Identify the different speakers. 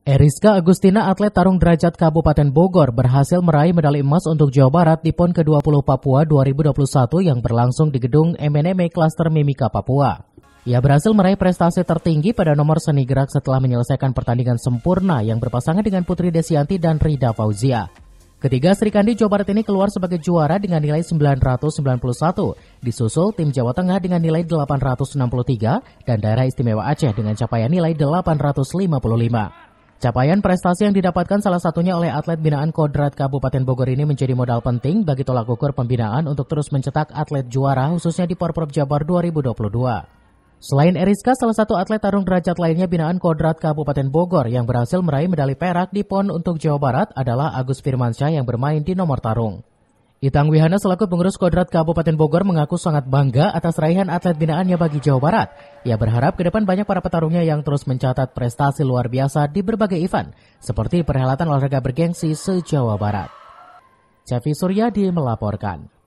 Speaker 1: Eriska Agustina atlet tarung derajat Kabupaten Bogor berhasil meraih medali emas untuk Jawa Barat di PON ke-20 Papua 2021 yang berlangsung di gedung MNME Cluster Mimika Papua. Ia berhasil meraih prestasi tertinggi pada nomor seni gerak setelah menyelesaikan pertandingan sempurna yang berpasangan dengan Putri Desianti dan Rida Fauzia. Ketiga Sri Kandi Jawa Barat ini keluar sebagai juara dengan nilai 991, disusul tim Jawa Tengah dengan nilai 863 dan daerah istimewa Aceh dengan capaian nilai 855. Capaian prestasi yang didapatkan salah satunya oleh atlet binaan Kodrat Kabupaten Bogor ini menjadi modal penting bagi tolak ukur pembinaan untuk terus mencetak atlet juara khususnya di Porprov Jabar 2022. Selain Eriska, salah satu atlet tarung derajat lainnya binaan Kodrat Kabupaten Bogor yang berhasil meraih medali perak di PON untuk Jawa Barat adalah Agus Firmansyah yang bermain di nomor tarung. Itang Wihana selaku pengurus Kodrat Kabupaten Bogor mengaku sangat bangga atas raihan atlet binaannya bagi Jawa Barat. Ia berharap ke depan banyak para petarungnya yang terus mencatat prestasi luar biasa di berbagai event, seperti perhelatan olahraga bergengsi se-Jawa Barat. Cevi Suryadi melaporkan.